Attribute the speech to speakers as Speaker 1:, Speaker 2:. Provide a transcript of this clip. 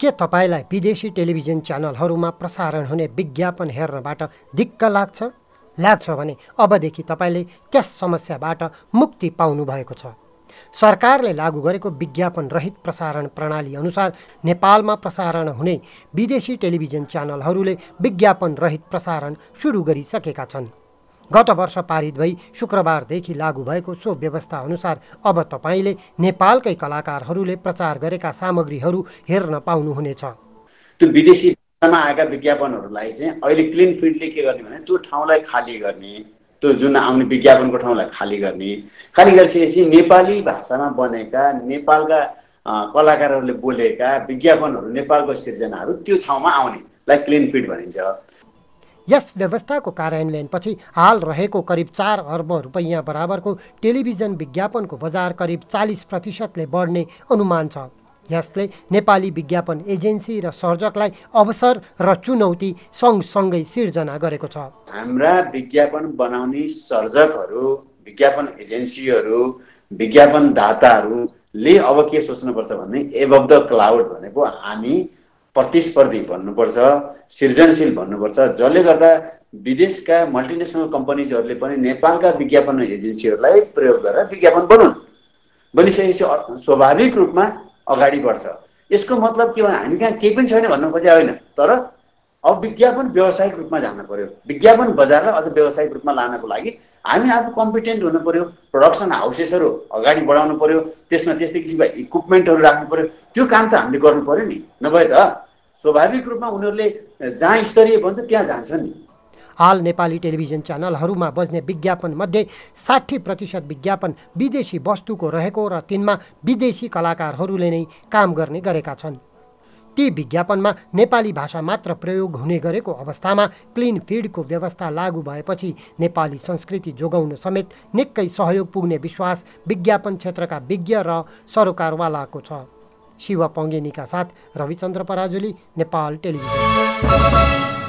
Speaker 1: के तपाईँलाई विदेशी टेलिभिजन च्यानलहरूमा प्रसारण हुने विज्ञापन हेर्नबाट दिक्क लाग्छ लाग्छ भने अबदेखि तपाईँले त्यस समस्याबाट मुक्ति पाउनुभएको छ सरकारले लागू गरेको विज्ञापन रहित प्रसारण प्रणाली अनुसार नेपालमा प्रसारण हुने विदेशी टेलिभिजन च्यानलहरूले विज्ञापन रहित प्रसारण सुरु गरिसकेका छन् गत वर्ष पारित भई शुक्रबारदेखि लागू भएको सो व्यवस्था अनुसार अब तपाईँले नेपालकै कलाकारहरूले प्रचार गरेका सामग्रीहरू हेर्न पाउनुहुनेछ
Speaker 2: त्यो विदेशी भाषामा आएका विज्ञापनहरूलाई चाहिँ अहिले क्लिन फिल्डले के गर्ने भने त्यो ठाउँलाई खाली गर्ने त्यो जुन आउने विज्ञापनको ठाउँलाई खाली गर्ने खाली गरिसकेपछि नेपाली भाषामा बनेका नेपालका कलाकारहरूले बोलेका विज्ञापनहरू नेपालको सिर्जनाहरू त्यो ठाउँमा आउने लाइक क्लिन फिड भनिन्छ
Speaker 1: यस व्यवस्थाको कार्यान्वयनपछि हाल रहेको करिब चार अर्ब रुपैयाँ बराबरको टेलिभिजन विज्ञापनको बजार करिब चालिस प्रतिशतले बढ्ने अनुमान छ यसले नेपाली विज्ञापन एजेन्सी र सर्जकलाई अवसर र चुनौती सँगसँगै सिर्जना गरेको छ
Speaker 2: हाम्रा विज्ञापन बनाउने सर्जकहरू विज्ञापन एजेन्सीहरू विज्ञापन दाताहरूले अब के सोच्नुपर्छ भने एभ द क्लाउड भनेको हामी प्रतिस्पर्धी भन्नुपर्छ सृजनशील भन्नुपर्छ जसले गर्दा विदेशका मल्टिनेसनल कम्पनीजहरूले पनि नेपालका विज्ञापन एजेन्सीहरूलाई प्रयोग गरेर विज्ञापन बनाउन् बनिसकेपछि स्वाभाविक रूपमा अगाडि बढ्छ यसको मतलब के भने हामी कहाँ केही पनि छैन भन्नु खोजे होइन तर अब विज्ञापन व्यावसायिक रूपमा जान पर्यो विज्ञापन बजारलाई अझ व्यावसायिक रूपमा लानको लागि हामी आफू कम्पिटेन्ट हुनु पऱ्यो प्रडक्सन हाउसेसहरू अगाडि बढाउनु पर्यो त्यसमा त्यस्तै किसिमका इक्विपमेन्टहरू राख्नु पर्यो त्यो काम त हामीले गर्नु पर्यो नि नभए त स्वाभाविक रूपमा उनीहरूले जहाँ स्तरीय भन्छ त्यहाँ जान्छ नि
Speaker 1: हाल नेपाली टेलिभिजन च्यानलहरूमा बज्ने मध्ये साठी प्रतिशत विज्ञापन विदेशी वस्तुको रहेको र तिनमा विदेशी कलाकारहरूले नै काम गर्ने गरेका छन् ती विज्ञापनमा नेपाली भाषा मात्र प्रयोग हुने गरेको अवस्थामा क्लिन फिडको व्यवस्था लागू भएपछि नेपाली संस्कृति जोगाउन समेत निकै सहयोग पुग्ने विश्वास विज्ञापन क्षेत्रका विज्ञ र सरोकारवालाको छ शिव पङ्गेनीका साथ रविचन्द्र पराजुली नेपाल टेलिभिजन